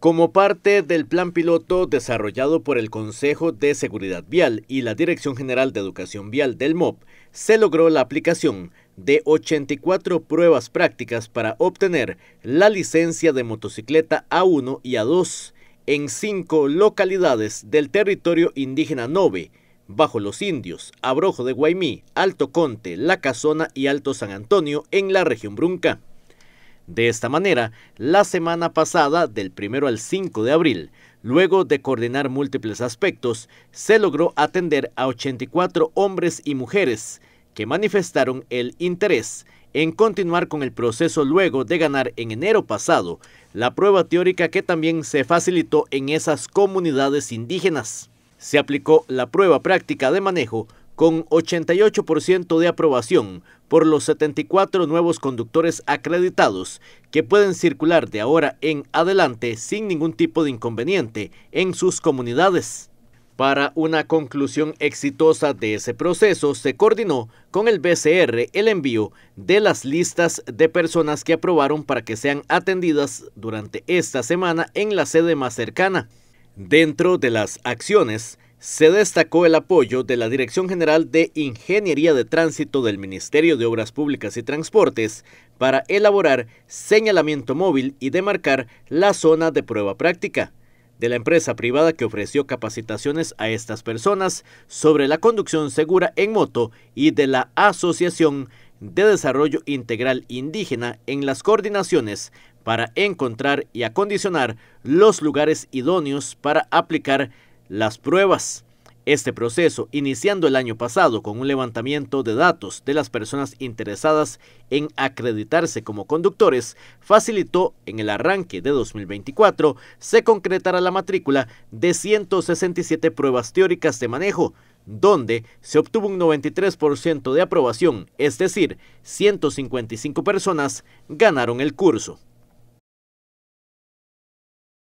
Como parte del plan piloto desarrollado por el Consejo de Seguridad Vial y la Dirección General de Educación Vial del MOP, se logró la aplicación de 84 pruebas prácticas para obtener la licencia de motocicleta A1 y A2 en cinco localidades del territorio indígena Nove, Bajo los Indios, Abrojo de Guaymí, Alto Conte, La Casona y Alto San Antonio en la región Brunca. De esta manera, la semana pasada, del 1 al 5 de abril, luego de coordinar múltiples aspectos, se logró atender a 84 hombres y mujeres que manifestaron el interés en continuar con el proceso luego de ganar en enero pasado la prueba teórica que también se facilitó en esas comunidades indígenas. Se aplicó la prueba práctica de manejo con 88% de aprobación por los 74 nuevos conductores acreditados que pueden circular de ahora en adelante sin ningún tipo de inconveniente en sus comunidades. Para una conclusión exitosa de ese proceso, se coordinó con el BCR el envío de las listas de personas que aprobaron para que sean atendidas durante esta semana en la sede más cercana. Dentro de las acciones, se destacó el apoyo de la Dirección General de Ingeniería de Tránsito del Ministerio de Obras Públicas y Transportes para elaborar señalamiento móvil y demarcar la zona de prueba práctica de la empresa privada que ofreció capacitaciones a estas personas sobre la conducción segura en moto y de la Asociación de Desarrollo Integral Indígena en las coordinaciones para encontrar y acondicionar los lugares idóneos para aplicar las pruebas. Este proceso, iniciando el año pasado con un levantamiento de datos de las personas interesadas en acreditarse como conductores, facilitó en el arranque de 2024 se concretará la matrícula de 167 pruebas teóricas de manejo, donde se obtuvo un 93% de aprobación, es decir, 155 personas ganaron el curso.